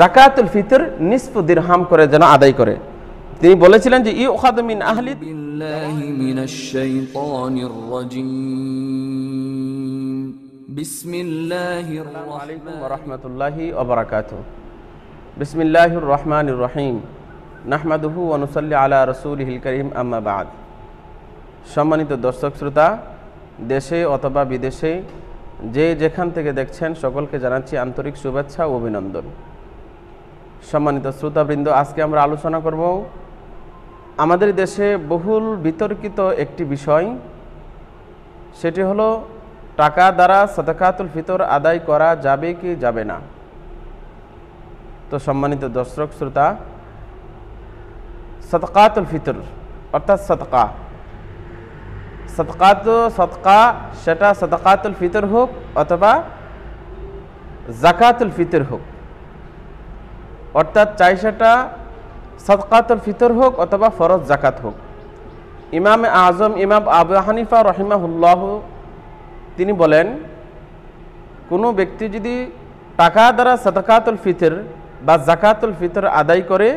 জাকাতুল ফিতর নিসফ দিরহাম করে যেন আদায় করে তিনি বলেছিলেন যে ই মিন আহলি বিল্লাহি মিনাশ শাইতানির রাজিম বিসমিল্লাহির রাহমাতুল্লাহি ওয়া বারাকাতুহু বিসমিল্লাহির রহমানির রহিম নাহমাদুহু ওয়া নুসাল্লি আলা রাসূলিহিল কারীম আম্মা বাদ সম্মানিত দর্শক শ্রোতা দেশে অথবা বিদেশে যে যেখান থেকে দেখছেন সকলকে জানাচ্ছি আন্তরিক শুভেচ্ছা ও অভিনন্দন সম্মানিত শ্রোতাবৃন্দ আজকে আমরা আলোচনা করব আমাদের দেশে বহুল বিতর্কিত একটি বিষয় সেটি হলো টাকা দ্বারা সদকাতুল ফিতর আদায় করা যাবে কি যাবে না তো সম্মানিত দর্শক শ্রোতা সদকাতুল ফিতর অর্থাৎ সদকা সদকাত সদকা সেটা সদকাতুল ফিতর হোক অথবা জাকাতুল ফিতর হোক অর্থাৎ চাই সেটা সদকাতুল ফিতর হোক অথবা ফরজ জাকাত হোক ইমাম আজম ইমাম আবু হানিফা রহিমাহুল্লাহ তিনি বলেন কোনো ব্যক্তি যদি টাকা দ্বারা সদকাতুল ফিতর বা জাকাতুল ফিতর আদায় করে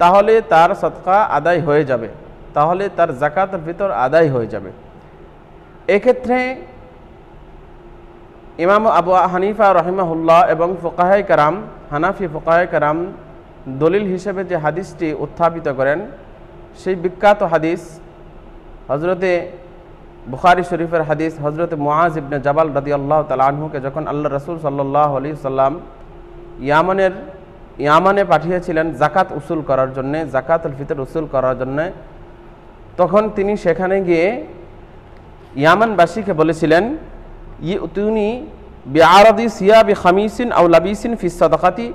তাহলে তার সৎকা আদায় হয়ে যাবে তাহলে তার জাকাতুল ফিতর আদায় হয়ে যাবে এক্ষেত্রে ইমাম আবু হানিফা রহিমাহুল্লাহ এবং ফোকাহাই কারাম হানাফি ফোকায় কারাম দলিল হিসেবে যে হাদিসটি উত্থাপিত করেন সেই বিখ্যাত হাদিস হজরতে বুখারি শরীফের হাদিস হজরত মোয়াজ ইবনে জাবাল রাদি আল্লাহ তালাহুকে যখন আল্লাহ রসুল সাল্লাহ আলি সাল্লাম ইয়ামনের ইয়ামানে পাঠিয়েছিলেন জাকাত উসুল করার জন্যে জাকাত উল ফিতর উসুল করার জন্যে তখন তিনি সেখানে গিয়ে ইয়ামানবাসীকে বলেছিলেন ই তিনি সিয়া সিয়াবি খামিসিন আউ লাবিসিন ফি সাদাকাতি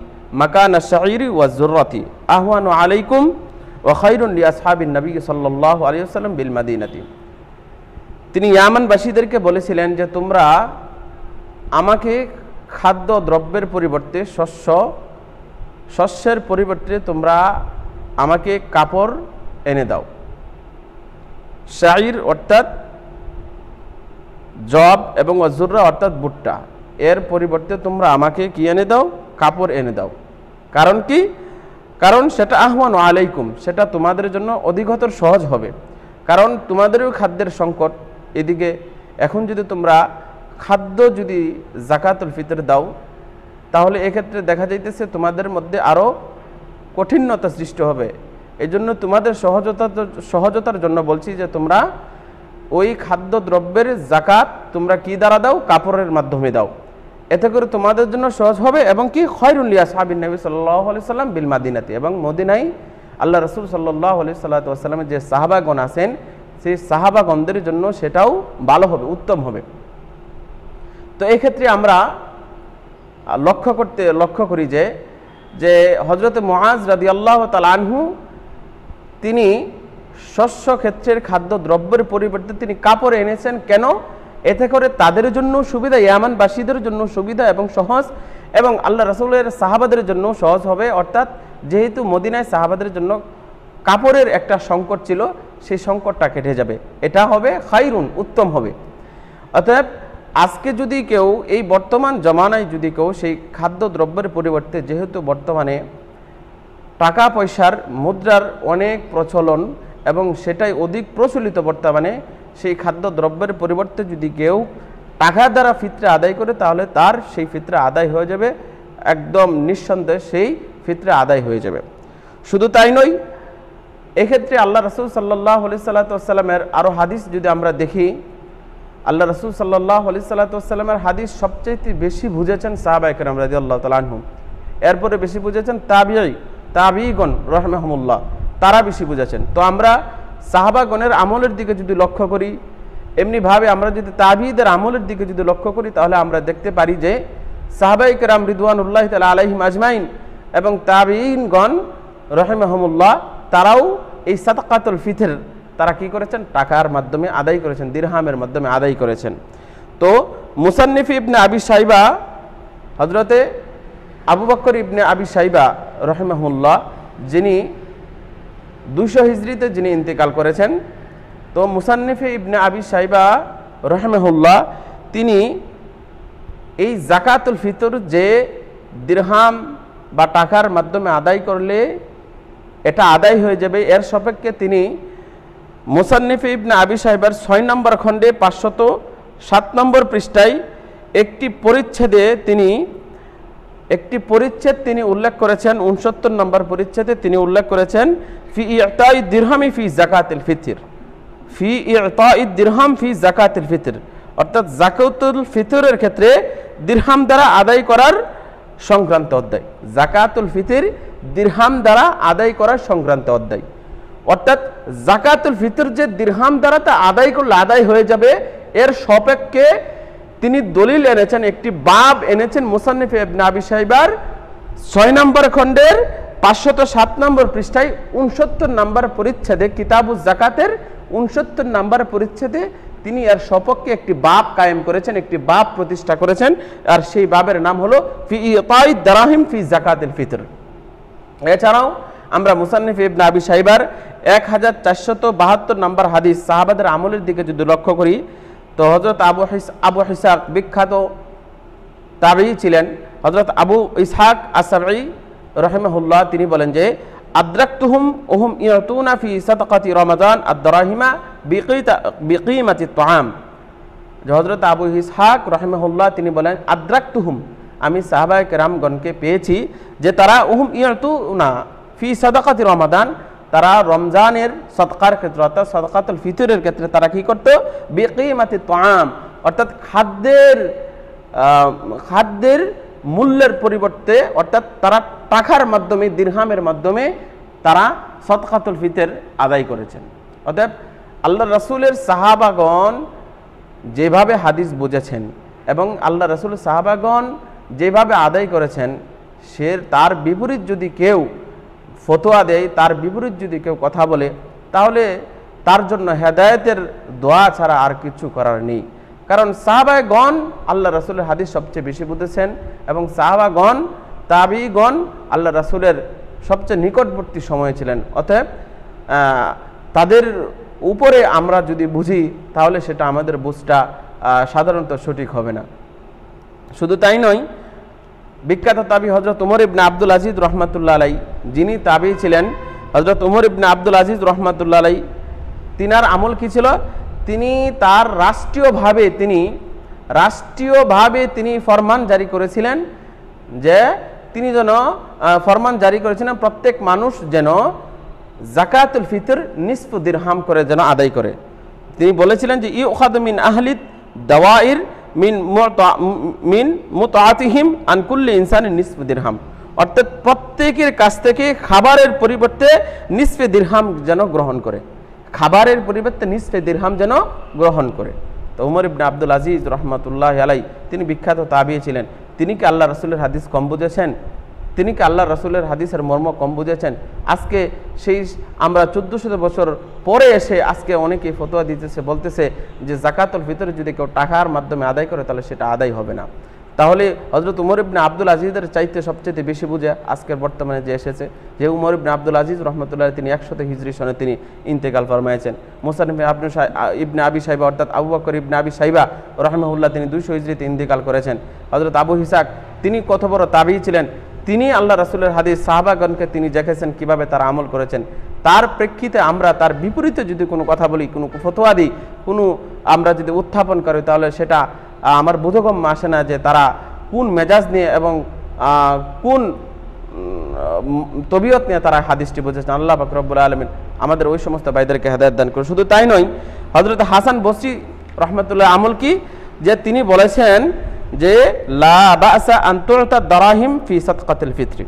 মাকানা শাইরি ওয়া যুররাতি আহওয়ানু আলাইকুম ওয়া খাইরুন লি আসহাবিন নবী সাল্লাল্লাহু আলাইহি ওয়াসাল্লাম বিল মাদিনাতি তিনি ইয়ামানবাসীদেরকে বলেছিলেন যে তোমরা আমাকে খাদ্য দ্রব্যের পরিবর্তে শস্য শস্যের পরিবর্তে তোমরা আমাকে কাপড় এনে দাও শাইর অর্থাৎ জব এবং অজুররা অর্থাৎ ভুট্টা এর পরিবর্তে তোমরা আমাকে কি এনে দাও কাপড় এনে দাও কারণ কি কারণ সেটা আহ্বান আলাইকুম সেটা তোমাদের জন্য অধিকতর সহজ হবে কারণ তোমাদেরও খাদ্যের সংকট এদিকে এখন যদি তোমরা খাদ্য যদি জাকাতুল ফিতর দাও তাহলে এক্ষেত্রে দেখা যাইতেছে তোমাদের মধ্যে আরও কঠিনতা সৃষ্টি হবে এজন্য তোমাদের সহজতা সহজতার জন্য বলছি যে তোমরা ওই খাদ্যদ্রব্যের জাকাত তোমরা কি দ্বারা দাও কাপড়ের মাধ্যমে দাও এতে করে তোমাদের জন্য সহজ হবে এবং কি খয়রুল্লিয়া সাহাবিন নবী সাল্লাহ আলি সাল্লাম বিল মাদিনাতি এবং মদিনাই আল্লাহ রসুল সাল্লাহ আলি সাল্লাতামের যে সাহাবাগণ আছেন সেই সাহাবাগণদের জন্য সেটাও ভালো হবে উত্তম হবে তো এক্ষেত্রে আমরা লক্ষ্য করতে লক্ষ্য করি যে যে হজরত মহাজ রাদি আল্লাহ আনহু তিনি শস্য ক্ষেত্রের খাদ্য দ্রব্যের পরিবর্তে তিনি কাপড় এনেছেন কেন এতে করে তাদের জন্য সুবিধা ইয়ামানবাসীদের জন্য সুবিধা এবং সহজ এবং আল্লাহ রসুলের সাহাবাদের জন্য সহজ হবে অর্থাৎ যেহেতু মদিনায় সাহাবাদের জন্য কাপড়ের একটা সংকট ছিল সেই সংকটটা কেটে যাবে এটা হবে খাইরুন উত্তম হবে অতএব আজকে যদি কেউ এই বর্তমান জমানায় যদি কেউ সেই খাদ্যদ্রব্যের পরিবর্তে যেহেতু বর্তমানে টাকা পয়সার মুদ্রার অনেক প্রচলন এবং সেটাই অধিক প্রচলিত বর্তমানে সেই খাদ্য দ্রব্যের পরিবর্তে যদি কেউ টাকা দ্বারা ফিতরে আদায় করে তাহলে তার সেই ফিতরে আদায় হয়ে যাবে একদম নিঃসন্দেহে সেই ফিতরে আদায় হয়ে যাবে শুধু তাই নয় এক্ষেত্রে আল্লাহ রসুল সাল্লাহ আলি সাল্লাতামের আরও হাদিস যদি আমরা দেখি আল্লাহ রসুল সাল্লাহ আলি সাল্লাতামের হাদিস সবচেয়ে বেশি বুঝেছেন সাহাবা আমরা রাজি আল্লাহ তালাহম এরপরে বেশি বুঝেছেন তাবিয়াই তাবিগন রহমহমুল্লাহ তারা বেশি বুঝেছেন তো আমরা সাহাবাগণের আমলের দিকে যদি লক্ষ্য করি এমনিভাবে আমরা যদি তাবিদের আমলের দিকে যদি লক্ষ্য করি তাহলে আমরা দেখতে পারি যে সাহাবাইক রাম রিদওয়ান উল্লাহ তালা আলহিম আজমাইন এবং তাবিনগণ রহেমহমুল্লাহ তারাও এই সাতাকাতুল ফিথের তারা কি করেছেন টাকার মাধ্যমে আদায় করেছেন দিরহামের মাধ্যমে আদায় করেছেন তো মুসান্নিফ ইবনে আবি সাইবা হজরতে আবু বক্কর ইবনে আবি সাইবা রহেমাহুল্লাহ যিনি দুইশো হিজড়িতে যিনি ইন্তেকাল করেছেন তো মুসান্নিফে ইবনে আবি সাইবা রহমেহুল্লাহ তিনি এই জাকাতুল ফিতর যে দীর্হাম বা টাকার মাধ্যমে আদায় করলে এটা আদায় হয়ে যাবে এর সাপেক্ষে তিনি মুসান্নিফে ইবনে আবি সাহেবের ছয় নম্বর খণ্ডে পাঁচশত সাত নম্বর পৃষ্ঠায় একটি পরিচ্ছেদে তিনি একটি পরিচ্ছেদ তিনি উল্লেখ করেছেন উনসত্তর নম্বর পরিচ্ছেদে তিনি উল্লেখ করেছেন ফি ইয়তাই দিরহামি ফি জাকাতিল ফিতির ফি ইয়তাই দিরহাম ফি জাকাতিল ফিতির অর্থাৎ জাকাতুল ফিতরের ক্ষেত্রে দিরহাম দ্বারা আদায় করার সংক্রান্ত অধ্যায় জাকাতুল ফিতির দিরহাম দ্বারা আদায় করার সংক্রান্ত অধ্যায় অর্থাৎ জাকাতুল ফিতর যে দিরহাম দ্বারা তা আদায় করলে আদায় হয়ে যাবে এর সপেক্ষে তিনি দলিল এনেছেন একটি বাব এনেছেন মোসান্নিফ নাবি সাহেবার ছয় নম্বর খণ্ডের পাঁচশত সাত নম্বর পৃষ্ঠায় উনসত্তর নম্বর পরিচ্ছেদে কিতাবু জাকাতের উনসত্তর নম্বর পরিচ্ছেদে তিনি এর সপক্ষে একটি বাপ কায়েম করেছেন একটি বাপ প্রতিষ্ঠা করেছেন আর সেই বাবের নাম হলো ফি ইতাই দারাহিম ফি জাকাতিল ফিতর এছাড়াও আমরা মুসান্নিফ ইবনা আবি সাইবার এক হাজার চারশত বাহাত্তর নম্বর হাদিস সাহাবাদের আমলের দিকে যদি লক্ষ্য করি তো হজরত আবু আবু হিসাক বিখ্যাত তারই ছিলেন হজরত আবু ইসাক আসাবি রহেমহুল্লাহ তিনি বলেন যে আদ্রাক্তুহুম ওহুম ইয়তুনা ফি সাতকাতি রমাদান আদ্দরাহিমা বিকিমাতি তাম হজরত আবু ইসহাক রহেমহুল্লাহ তিনি বলেন আদ্রাক্তুহুম আমি সাহাবায় কেরামগণকে পেয়েছি যে তারা উহুম ইয়তুনা ফি সাদাকাতি রমাদান তারা রমজানের সৎকার ক্ষেত্রে অর্থাৎ সদকাতুল ফিতরের ক্ষেত্রে তারা কি করতো বেকিমাতি তাম অর্থাৎ খাদ্যের খাদ্যের মূল্যের পরিবর্তে অর্থাৎ তারা টাকার মাধ্যমে দীর্ঘামের মাধ্যমে তারা সৎকাতুল ফিতের আদায় করেছেন অর্থাৎ আল্লাহ রসুলের সাহাবাগণ যেভাবে হাদিস বুঝেছেন এবং আল্লাহ রসুল সাহাবাগণ যেভাবে আদায় করেছেন সে তার বিপরীত যদি কেউ ফতোয়া দেয় তার বিপরীত যদি কেউ কথা বলে তাহলে তার জন্য হেদায়তের দোয়া ছাড়া আর কিছু করার নেই কারণ সাহাবায়গণ আল্লাহ রাসুলের হাদিস সবচেয়ে বেশি বুঝেছেন এবং সাহাবাগণ তাবিগণ আল্লাহ রাসুলের সবচেয়ে নিকটবর্তী সময়ে ছিলেন অতএব তাদের উপরে আমরা যদি বুঝি তাহলে সেটা আমাদের বুঝটা সাধারণত সঠিক হবে না শুধু তাই নয় বিখ্যাত তাবি হজরত উমর ইবনে আব্দুল আজিজ রহমাতুল্লা আলাই যিনি তাবি ছিলেন হজরত উমর ইবনে আব্দুল আজিজ রহমাতুল্লা আলাই তিনার আমল কী ছিল তিনি তার রাষ্ট্রীয়ভাবে তিনি রাষ্ট্রীয়ভাবে তিনি ফরমান জারি করেছিলেন যে তিনি যেন ফরমান জারি করেছিলেন প্রত্যেক মানুষ যেন জাকাতুল ফিতর নিসফ হাম করে যেন আদায় করে তিনি বলেছিলেন যে ই ওখাদমিন আহলিদ দাওয়াইর মিন মিন আনকুল্লি ইনসানের নিসফ দিরহাম অর্থাৎ প্রত্যেকের কাছ থেকে খাবারের পরিবর্তে নিসফে দিরহাম যেন গ্রহণ করে খাবারের পরিবর্তে নিসফে দিরহাম যেন গ্রহণ করে তো উমর ইবনা আব্দুল আজিজ রহমতুল্লাহ আলাই তিনি বিখ্যাত তাবিয়ে ছিলেন তিনি কি আল্লাহ রসুলের হাদিস কম বুঝেছেন তিনি কি আল্লাহ রসুলের হাদিসের মর্ম কম বুঝেছেন আজকে সেই আমরা চোদ্দোশত বছর পরে এসে আজকে অনেকেই ফতোয়া দিতেছে বলতেছে যে জাকাতুল ভিতরে যদি কেউ টাকার মাধ্যমে আদায় করে তাহলে সেটা আদায় হবে না তাহলে হজরত উমর ইবনে আব্দুল আজিজের চাইতে সবচেয়ে বেশি বুঝে আজকের বর্তমানে যে এসেছে যে উমর ইবনে আব্দুল আজিজ রহমতুল্লাহ তিনি একশত হিজরি সনে তিনি ইন্তেকাল ফরমাইছেন মোসান আবনু ইবনে আবি সাহেবা অর্থাৎ আবু বকর ইবনে আবি সাইবা রহমাউল্লাহ তিনি দুইশো হিজরিতে ইন্তেকাল করেছেন হজরত আবু হিসাক তিনি কত বড় তাবি ছিলেন তিনি আল্লাহ রাসুলের হাদিস সাহাবাগণকে তিনি দেখেছেন কিভাবে তারা আমল করেছেন তার প্রেক্ষিতে আমরা তার বিপরীতে যদি কোনো কথা বলি কোনো ফতোয়া দিই কোনো আমরা যদি উত্থাপন করি তাহলে সেটা আমার বোধগম্য আসে না যে তারা কোন মেজাজ নিয়ে এবং কোন তবিয়ত নিয়ে তারা হাদিসটি বুঝেছেন আল্লাহ বাকরবুল আলমিন আমাদের ওই সমস্ত ভাইদেরকে হেদায়ত দান করে শুধু তাই নয় হজরত হাসান বসি রহমতুল্লাহ আমল কি যে তিনি বলেছেন যে লাসা দারাহিম ফি সৎকাতুল ফিতরি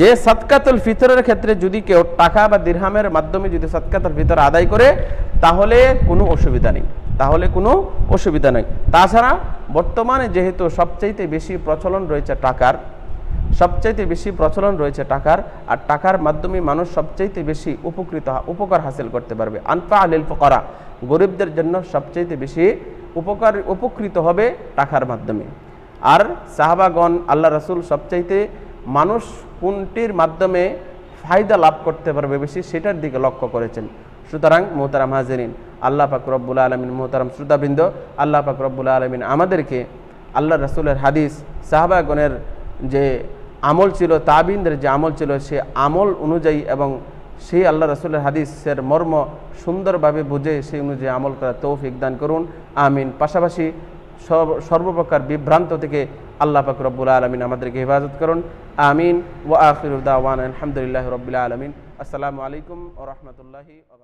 যে সৎকাতুল ফিতরের ক্ষেত্রে যদি কেউ টাকা বা দীর্হামের মাধ্যমে যদি সৎকাতুল ফিতর আদায় করে তাহলে কোনো অসুবিধা নেই তাহলে কোনো অসুবিধা নেই তাছাড়া বর্তমানে যেহেতু সবচাইতে বেশি প্রচলন রয়েছে টাকার সবচাইতে বেশি প্রচলন রয়েছে টাকার আর টাকার মাধ্যমে মানুষ সবচাইতে বেশি উপকৃত উপকার হাসিল করতে পারবে আনফা আলিল ফকরা গরিবদের জন্য সবচাইতে বেশি উপকার উপকৃত হবে টাকার মাধ্যমে আর সাহাবাগণ আল্লাহ রসুল সবচাইতে মানুষ কোনটির মাধ্যমে ফায়দা লাভ করতে পারবে বেশি সেটার দিকে লক্ষ্য করেছেন সুতরাং মোহতারাম হাজেরিন আল্লাহ পাক রব্বুল আলমিন মোহতারাম শ্রোতাবৃন্দ আল্লাহ পাক রব্বুল আলমিন আমাদেরকে আল্লাহ রসুলের হাদিস সাহাবাগণের যে আমল ছিল তাবিনদের যে আমল ছিল সে আমল অনুযায়ী এবং সেই আল্লাহ রসুলের হাদিসের মর্ম সুন্দরভাবে বুঝে সেই অনুযায়ী আমল করা তৌফিক দান করুন আমিন পাশাপাশি সর্বপ্রকার বিভ্রান্ত থেকে আল্লাহ পাক রব্বুল আলমিন আমাদেরকে হেফাজত করুন আমিন ও আখির উদ্দাওয়ান আলহামদুলিল্লাহ রবিল্লা আলমিন আসসালামু আলাইকুম ও রহমতুল্লাহি